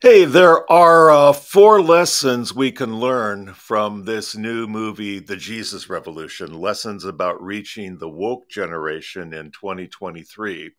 Hey, there are uh, four lessons we can learn from this new movie, The Jesus Revolution Lessons about Reaching the Woke Generation in 2023.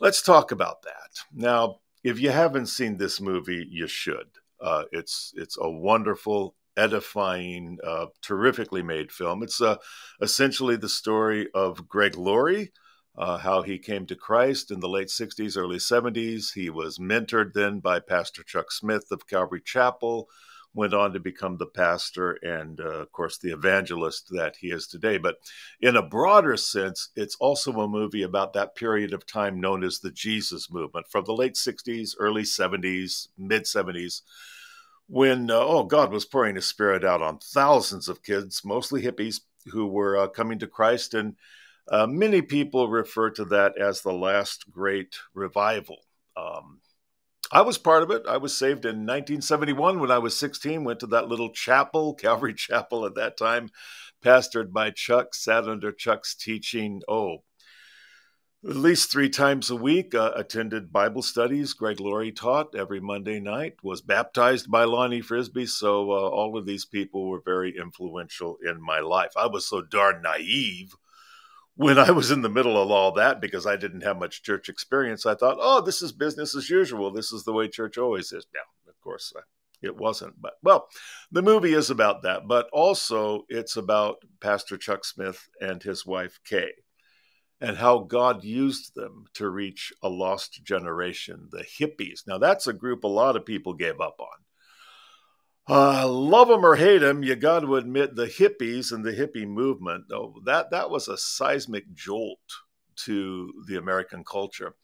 Let's talk about that. Now, if you haven't seen this movie, you should. Uh, it's, it's a wonderful, edifying, uh, terrifically made film. It's uh, essentially the story of Greg Laurie uh, how he came to Christ in the late 60s, early 70s. He was mentored then by Pastor Chuck Smith of Calvary Chapel, went on to become the pastor and, uh, of course, the evangelist that he is today. But in a broader sense, it's also a movie about that period of time known as the Jesus movement from the late 60s, early 70s, mid 70s when uh, oh god was pouring his spirit out on thousands of kids mostly hippies who were uh, coming to christ and uh, many people refer to that as the last great revival. Um, I was part of it. I was saved in 1971 when I was 16, went to that little chapel, Calvary Chapel at that time, pastored by Chuck, sat under Chuck's teaching, oh, at least three times a week, uh, attended Bible studies. Greg Laurie taught every Monday night, was baptized by Lonnie Frisbee. So uh, all of these people were very influential in my life. I was so darn naive when I was in the middle of all that, because I didn't have much church experience, I thought, oh, this is business as usual. This is the way church always is. Now, of course, uh, it wasn't. But well, the movie is about that, but also it's about Pastor Chuck Smith and his wife, Kay, and how God used them to reach a lost generation, the hippies. Now, that's a group a lot of people gave up on. Uh, love them or hate them, you got to admit the hippies and the hippie movement. that that was a seismic jolt to the American culture.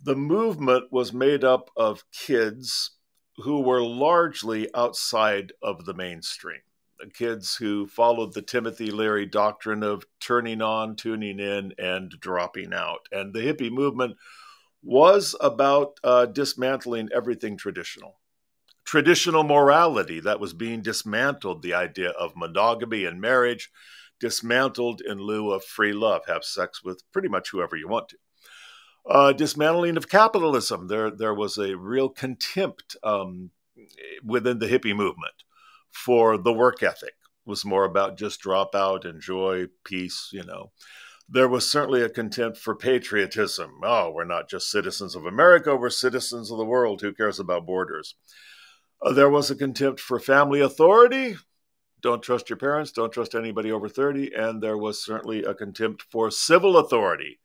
The movement was made up of kids who were largely outside of the mainstream. Kids who followed the Timothy Leary doctrine of turning on, tuning in, and dropping out. And the hippie movement was about uh, dismantling everything traditional traditional morality that was being dismantled, the idea of monogamy and marriage dismantled in lieu of free love, have sex with pretty much whoever you want to. Uh, dismantling of capitalism. There, there was a real contempt um, within the hippie movement for the work ethic. It was more about just drop out, enjoy, peace. You know, there was certainly a contempt for patriotism. Oh, we're not just citizens of America; we're citizens of the world. Who cares about borders? Uh, there was a contempt for family authority. Don't trust your parents, don't trust anybody over 30. And there was certainly a contempt for civil authority.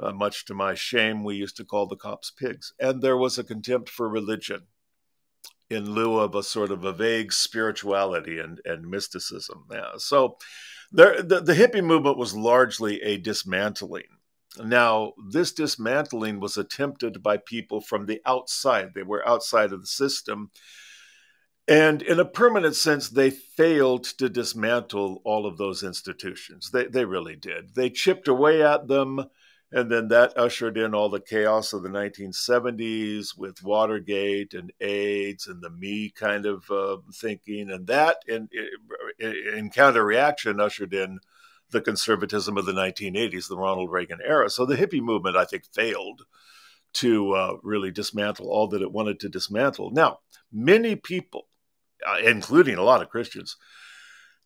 Uh, much to my shame, we used to call the cops pigs. And there was a contempt for religion in lieu of a sort of a vague spirituality and, and mysticism. Yeah. So there, the, the hippie movement was largely a dismantling now, this dismantling was attempted by people from the outside. They were outside of the system. And in a permanent sense, they failed to dismantle all of those institutions. They, they really did. They chipped away at them. And then that ushered in all the chaos of the 1970s with Watergate and AIDS and the me kind of uh, thinking. And that in, in, in counter reaction ushered in the conservatism of the 1980s, the Ronald Reagan era. So the hippie movement, I think, failed to uh, really dismantle all that it wanted to dismantle. Now, many people, uh, including a lot of Christians,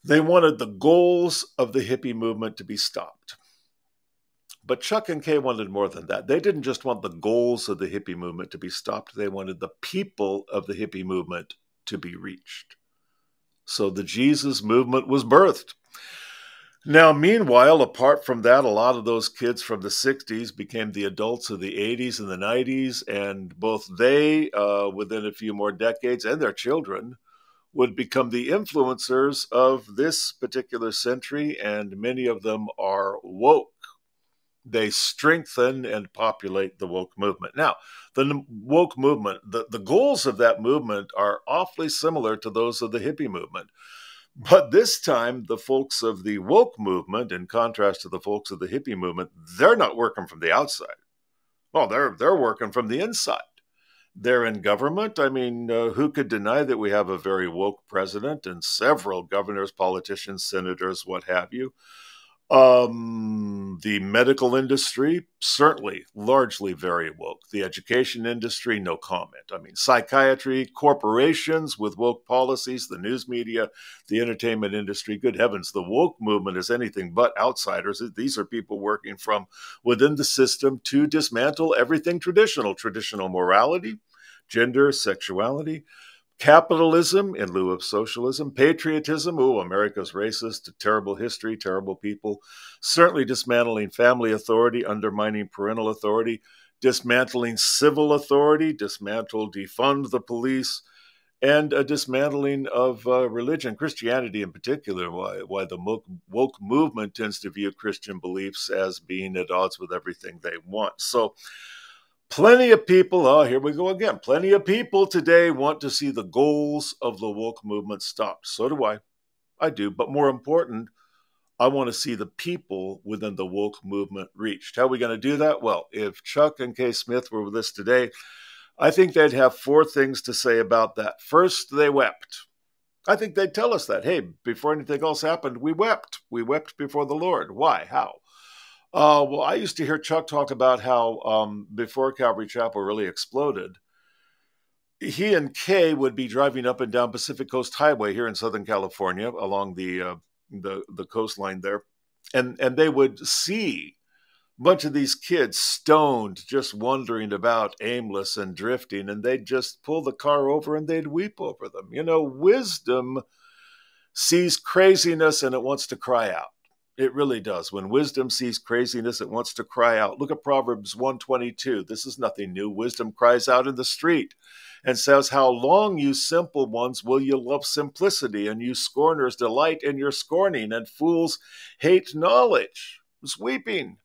they wanted the goals of the hippie movement to be stopped. But Chuck and Kay wanted more than that. They didn't just want the goals of the hippie movement to be stopped, they wanted the people of the hippie movement to be reached. So the Jesus movement was birthed. Now, meanwhile, apart from that, a lot of those kids from the 60s became the adults of the 80s and the 90s, and both they, uh, within a few more decades, and their children would become the influencers of this particular century, and many of them are woke. They strengthen and populate the woke movement. Now, the woke movement, the, the goals of that movement are awfully similar to those of the hippie movement but this time, the folks of the woke movement, in contrast to the folks of the hippie movement, they're not working from the outside. Well, they're they're working from the inside. They're in government. I mean, uh, who could deny that we have a very woke president and several governors, politicians, senators, what have you? Um, the medical industry, certainly largely very woke. The education industry, no comment. I mean, psychiatry, corporations with woke policies, the news media, the entertainment industry. Good heavens, the woke movement is anything but outsiders. These are people working from within the system to dismantle everything traditional, traditional morality, gender, sexuality capitalism in lieu of socialism, patriotism, oh, America's racist, terrible history, terrible people, certainly dismantling family authority, undermining parental authority, dismantling civil authority, dismantle, defund the police, and a uh, dismantling of uh, religion, Christianity in particular, why, why the woke movement tends to view Christian beliefs as being at odds with everything they want. So, Plenty of people, oh, here we go again. Plenty of people today want to see the goals of the woke movement stopped. So do I. I do. But more important, I want to see the people within the woke movement reached. How are we going to do that? Well, if Chuck and Kay Smith were with us today, I think they'd have four things to say about that. First, they wept. I think they'd tell us that. Hey, before anything else happened, we wept. We wept before the Lord. Why? How? Uh, well, I used to hear Chuck talk about how um, before Calvary Chapel really exploded, he and Kay would be driving up and down Pacific Coast Highway here in Southern California along the uh, the, the coastline there, and and they would see a bunch of these kids stoned, just wandering about, aimless and drifting, and they'd just pull the car over and they'd weep over them. You know, wisdom sees craziness and it wants to cry out. It really does. When wisdom sees craziness, it wants to cry out. Look at Proverbs 122. This is nothing new. Wisdom cries out in the street and says, How long, you simple ones, will you love simplicity? And you scorners delight in your scorning, and fools hate knowledge. It's weeping.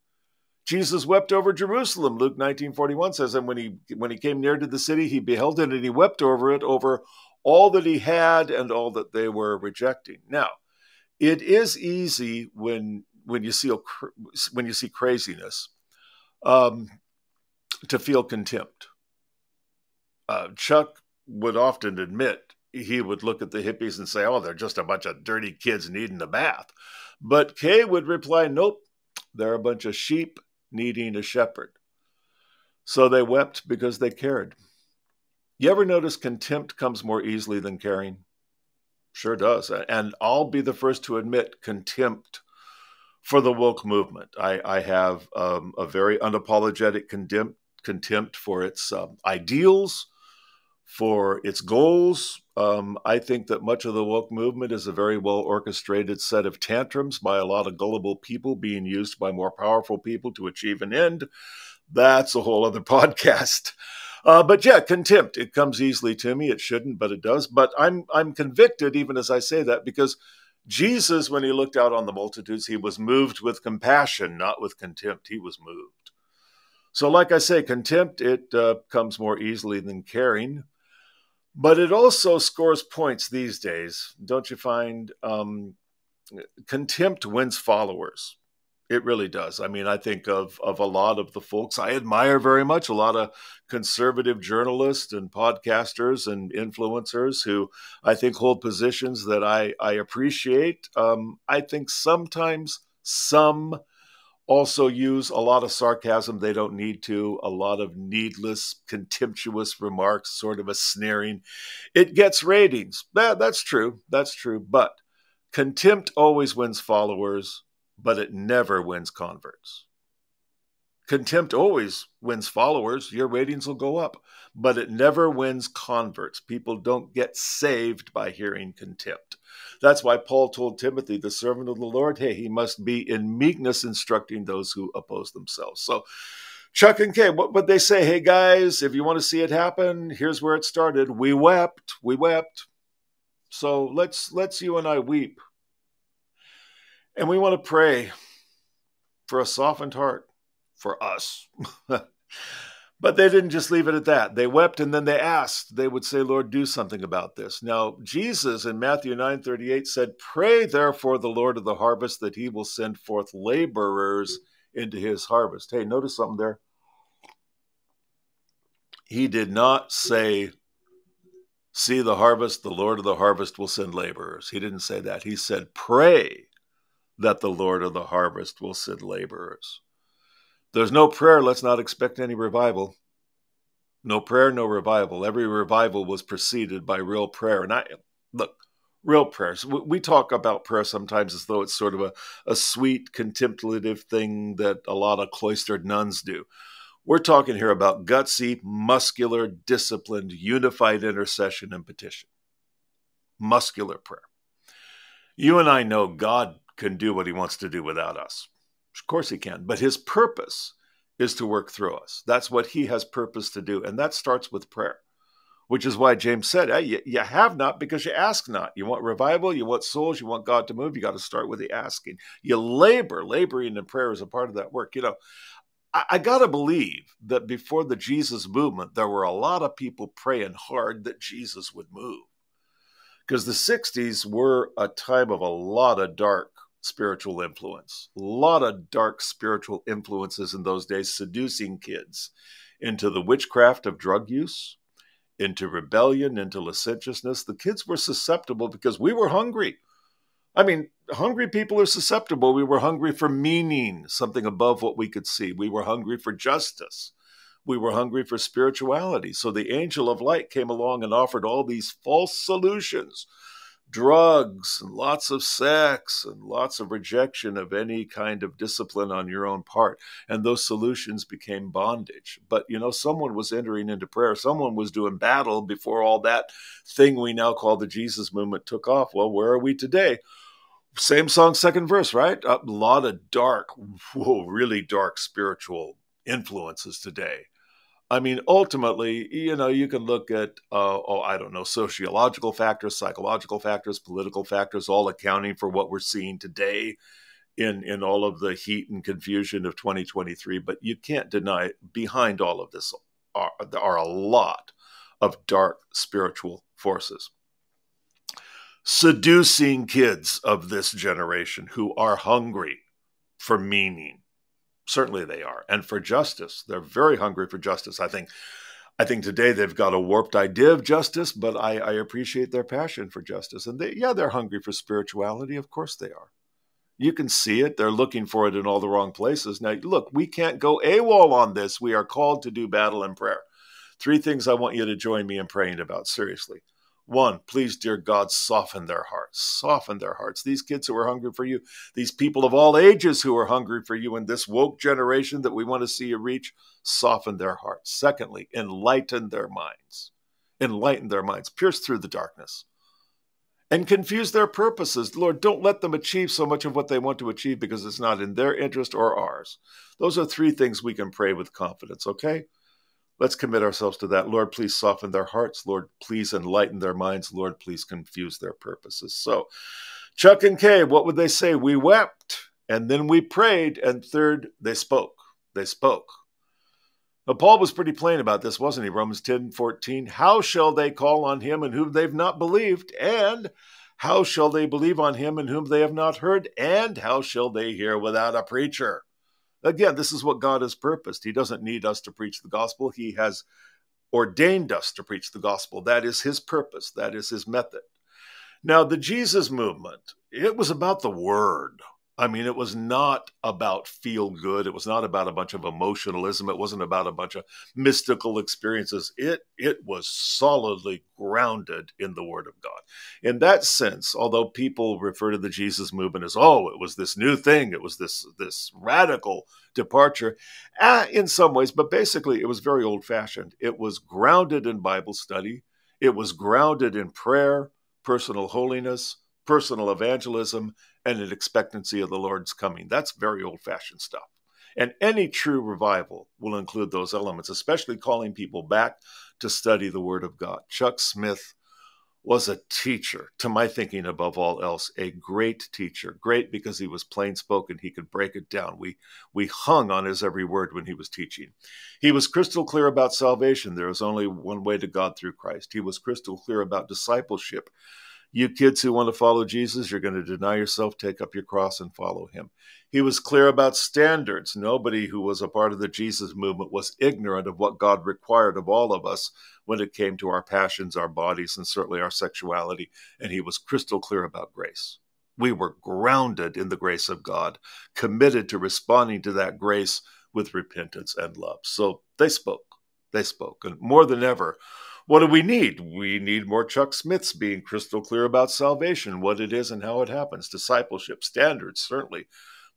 Jesus wept over Jerusalem. Luke 19:41 says, and when he when he came near to the city, he beheld it and he wept over it, over all that he had and all that they were rejecting. Now, it is easy when when you see when you see craziness um, to feel contempt. Uh, Chuck would often admit he would look at the hippies and say, "Oh, they're just a bunch of dirty kids needing a bath," but Kay would reply, "Nope, they're a bunch of sheep needing a shepherd." So they wept because they cared. You ever notice contempt comes more easily than caring? Sure does. And I'll be the first to admit contempt for the woke movement. I, I have um, a very unapologetic contempt, contempt for its um, ideals, for its goals. Um, I think that much of the woke movement is a very well orchestrated set of tantrums by a lot of gullible people being used by more powerful people to achieve an end. That's a whole other podcast. Uh, but yeah, contempt. It comes easily to me. It shouldn't, but it does. But I'm I'm convicted even as I say that because Jesus, when he looked out on the multitudes, he was moved with compassion, not with contempt. He was moved. So, like I say, contempt it uh, comes more easily than caring, but it also scores points these days. Don't you find um, contempt wins followers? It really does. I mean, I think of of a lot of the folks I admire very much, a lot of conservative journalists and podcasters and influencers who I think hold positions that I I appreciate. Um, I think sometimes some also use a lot of sarcasm they don't need to, a lot of needless, contemptuous remarks, sort of a sneering. It gets ratings. That, that's true. That's true. But contempt always wins followers but it never wins converts. Contempt always wins followers. Your ratings will go up, but it never wins converts. People don't get saved by hearing contempt. That's why Paul told Timothy, the servant of the Lord, hey, he must be in meekness instructing those who oppose themselves. So, Chuck and Kay, what would they say? Hey, guys, if you want to see it happen, here's where it started. We wept, we wept. So let's let's you and I weep and we want to pray for a softened heart for us. But they didn't just leave it at that. They wept and then they asked. They would say, Lord, do something about this. Now, Jesus in Matthew 9 38 said, Pray therefore the Lord of the harvest that he will send forth laborers into his harvest. Hey, notice something there. He did not say, See the harvest, the Lord of the harvest will send laborers. He didn't say that. He said, Pray that the Lord of the harvest will send laborers. There's no prayer, let's not expect any revival. No prayer, no revival. Every revival was preceded by real prayer. And I look, real prayers. We talk about prayer sometimes as though it's sort of a, a sweet, contemplative thing that a lot of cloistered nuns do. We're talking here about gutsy, muscular, disciplined, unified intercession and petition. Muscular prayer. You and I know God can do what he wants to do without us. Of course he can, but his purpose is to work through us. That's what he has purpose to do, and that starts with prayer. Which is why James said, hey, you, you have not because you ask not. You want revival, you want souls, you want God to move, you got to start with the asking. You labor, laboring in prayer is a part of that work. You know, I, I got to believe that before the Jesus movement, there were a lot of people praying hard that Jesus would move because the 60s were a time of a lot of dark spiritual influence. A lot of dark spiritual influences in those days, seducing kids into the witchcraft of drug use, into rebellion, into licentiousness. The kids were susceptible because we were hungry. I mean, hungry people are susceptible. We were hungry for meaning, something above what we could see. We were hungry for justice. We were hungry for spirituality. So the angel of light came along and offered all these false solutions drugs and lots of sex and lots of rejection of any kind of discipline on your own part. And those solutions became bondage. But, you know, someone was entering into prayer, someone was doing battle before all that thing we now call the Jesus movement took off. Well, where are we today? Same song, second verse, right? A lot of dark, whoa, really dark spiritual influences today I mean, ultimately, you know, you can look at, uh, oh, I don't know, sociological factors, psychological factors, political factors, all accounting for what we're seeing today in, in all of the heat and confusion of 2023. But you can't deny behind all of this are, there are a lot of dark spiritual forces seducing kids of this generation who are hungry for meaning Certainly they are. And for justice, they're very hungry for justice. I think I think today they've got a warped idea of justice, but I, I appreciate their passion for justice. And they, yeah, they're hungry for spirituality. Of course they are. You can see it. They're looking for it in all the wrong places. Now, look, we can't go AWOL on this. We are called to do battle in prayer. Three things I want you to join me in praying about, seriously. One, please, dear God, soften their hearts. Soften their hearts. These kids who are hungry for you, these people of all ages who are hungry for you in this woke generation that we want to see you reach, soften their hearts. Secondly, enlighten their minds. Enlighten their minds. Pierce through the darkness and confuse their purposes. Lord, don't let them achieve so much of what they want to achieve because it's not in their interest or ours. Those are three things we can pray with confidence, okay? Let's commit ourselves to that. Lord, please soften their hearts. Lord, please enlighten their minds. Lord, please confuse their purposes. So, Chuck and Kay, what would they say? We wept, and then we prayed, and third, they spoke. They spoke. Now, Paul was pretty plain about this, wasn't he? Romans 10 14. How shall they call on him in whom they've not believed? And how shall they believe on him in whom they have not heard? And how shall they hear without a preacher? Again, this is what God has purposed. He doesn't need us to preach the gospel, He has ordained us to preach the gospel. That is His purpose, that is His method. Now, the Jesus movement, it was about the word. I mean, it was not about feel good. It was not about a bunch of emotionalism. It wasn't about a bunch of mystical experiences. It it was solidly grounded in the Word of God. In that sense, although people refer to the Jesus movement as oh, it was this new thing, it was this this radical departure, eh, in some ways, but basically, it was very old fashioned. It was grounded in Bible study. It was grounded in prayer, personal holiness personal evangelism and an expectancy of the Lord's coming. That's very old fashioned stuff. And any true revival will include those elements, especially calling people back to study the Word of God. Chuck Smith was a teacher, to my thinking, above all else, a great teacher. Great because he was plain spoken. He could break it down. We, we hung on his every word when he was teaching. He was crystal clear about salvation. There is only one way to God through Christ. He was crystal clear about discipleship. You kids who want to follow Jesus, you're going to deny yourself, take up your cross, and follow him. He was clear about standards. Nobody who was a part of the Jesus movement was ignorant of what God required of all of us when it came to our passions, our bodies, and certainly our sexuality. And he was crystal clear about grace. We were grounded in the grace of God, committed to responding to that grace with repentance and love. So they spoke. They spoke. And more than ever, what do we need? We need more Chuck Smiths being crystal clear about salvation, what it is and how it happens, discipleship, standards, certainly.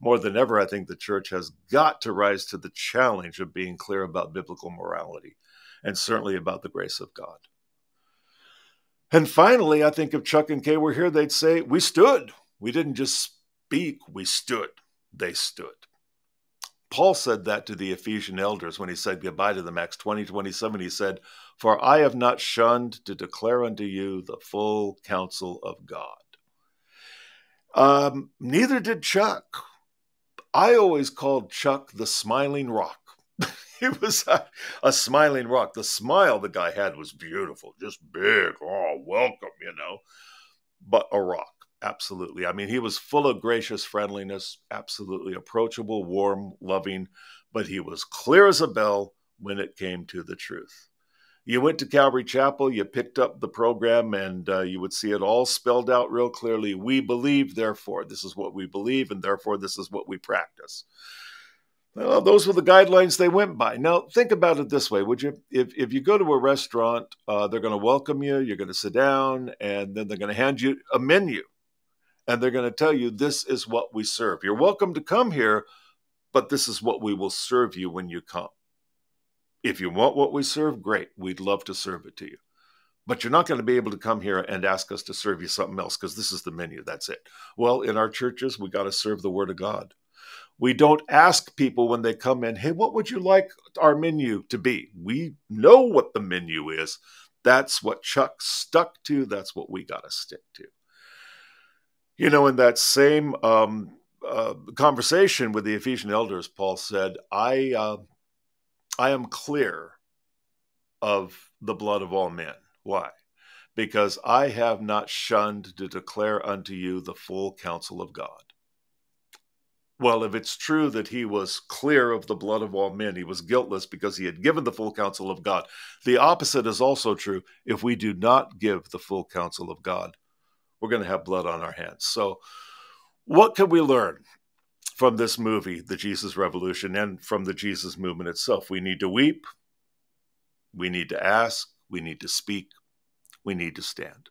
More than ever, I think the church has got to rise to the challenge of being clear about biblical morality and certainly about the grace of God. And finally, I think if Chuck and Kay were here, they'd say, We stood. We didn't just speak, we stood. They stood. Paul said that to the Ephesian elders when he said goodbye to them, Acts 20, 27. He said, for I have not shunned to declare unto you the full counsel of God. Um, neither did Chuck. I always called Chuck the smiling rock. He was a, a, smiling rock. The smile the guy had was beautiful, just big. Oh, welcome, you know. But a rock, absolutely. I mean, he was full of gracious friendliness, absolutely approachable, warm, loving, but he was clear as a bell when it came to the truth you went to Calvary Chapel, you picked up the program, and uh, you would see it all spelled out real clearly. We believe, therefore, this is what we believe, and therefore, this is what we practice. Well, those were the guidelines they went by. Now, think about it this way: Would you, if if you go to a restaurant, uh, they're going to welcome you, you're going to sit down, and then they're going to hand you a menu, and they're going to tell you this is what we serve. You're welcome to come here, but this is what we will serve you when you come. If you want what we serve, great. We'd love to serve it to you. But you're not going to be able to come here and ask us to serve you something else because this is the menu. That's it. Well, in our churches, we got to serve the Word of God. We don't ask people when they come in, hey, what would you like our menu to be? We know what the menu is. That's what Chuck stuck to. That's what we got to stick to. You know, in that same um, uh, conversation with the Ephesian elders, Paul said, I. Uh, I am clear of the blood of all men. Why? Because I have not shunned to declare unto you the full counsel of God. Well, if it's true that he was clear of the blood of all men, he was guiltless because he had given the full counsel of God. The opposite is also true. If we do not give the full counsel of God, we're going to have blood on our hands. So, what can we learn from this movie, The Jesus Revolution, and from the Jesus movement itself. We need to weep, we need to ask, we need to speak, we need to stand.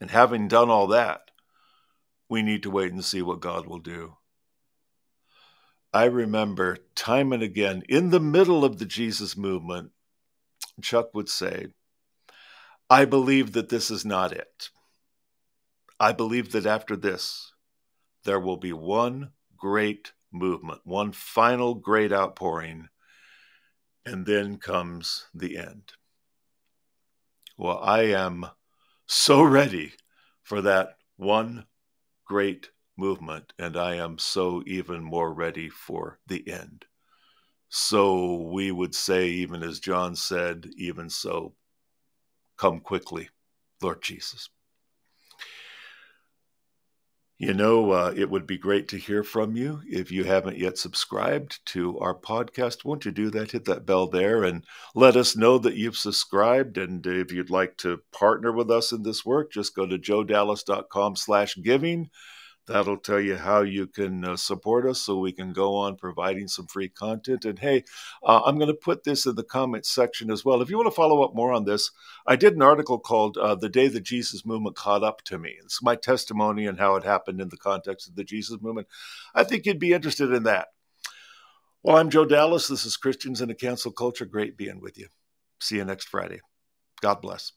And having done all that, we need to wait and see what God will do. I remember time and again in the middle of the Jesus movement, Chuck would say, I believe that this is not it. I believe that after this, there will be one great movement, one final great outpouring, and then comes the end. Well, I am so ready for that one great movement, and I am so even more ready for the end. So we would say, even as John said, even so, come quickly, Lord Jesus. You know, uh, it would be great to hear from you. If you haven't yet subscribed to our podcast, won't you do that? Hit that bell there and let us know that you've subscribed. And if you'd like to partner with us in this work, just go to joedallas.com slash giving. That'll tell you how you can uh, support us so we can go on providing some free content. And hey, uh, I'm going to put this in the comments section as well. If you want to follow up more on this, I did an article called uh, The Day the Jesus Movement Caught Up to Me. It's my testimony and how it happened in the context of the Jesus Movement. I think you'd be interested in that. Well, I'm Joe Dallas. This is Christians in a Cancel Culture. Great being with you. See you next Friday. God bless.